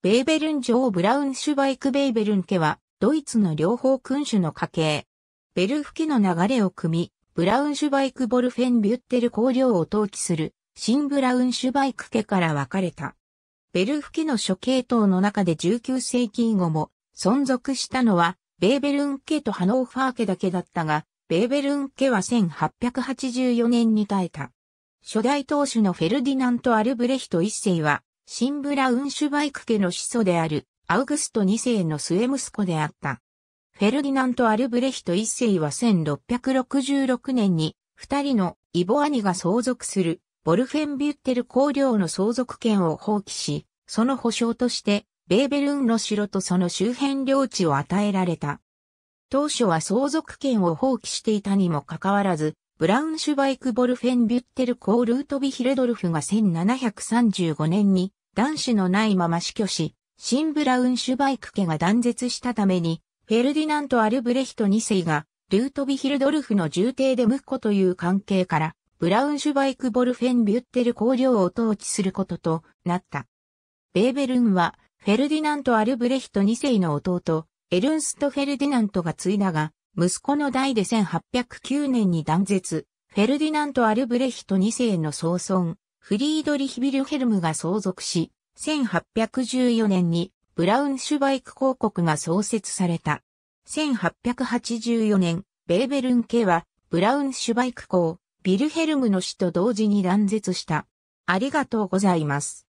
ベーベルン王ブラウンシュバイクベーベルン家は、ドイツの両方君主の家系。ベルフ家の流れを組み、ブラウンシュバイクボルフェンビュッテル公領を統治する、新ブラウンシュバイク家から分かれた。ベルフ家の諸系統の中で19世紀以後も、存続したのは、ベーベルン家とハノーファー家だけだったが、ベーベルン家は1884年に耐えた。初代当主のフェルディナント・アルブレヒト一世は、シンブラ・ウンシュバイク家の始祖である、アウグスト2世の末息子であった。フェルディナント・アルブレヒト1世は1666年に、二人のイボ兄が相続する、ボルフェンビュッテル公領の相続権を放棄し、その保証として、ベーベルンの城とその周辺領地を与えられた。当初は相続権を放棄していたにもかかわらず、ブラウンシュバイク・ボルフェン・ビュッテル・コールートビ・ヒレドルフが1735年に男子のないまま死去し、新ブラウンシュバイク家が断絶したために、フェルディナント・アルブレヒト2世が、ルートビヒルドルフの重帝で無っ子という関係から、ブラウンシュバイク・ボルフェン・ビュッテル公領を統治することとなった。ベーベルンは、フェルディナント・アルブレヒト2世の弟、エルンスト・フェルディナントが継いだが、息子の代で1809年に断絶、フェルディナント・アルブレヒト2世の総孫、フリードリヒ・ビルヘルムが相続し、1814年にブラウンシュバイク公国が創設された。1884年、ベーベルン家はブラウンシュバイク公、ビルヘルムの死と同時に断絶した。ありがとうございます。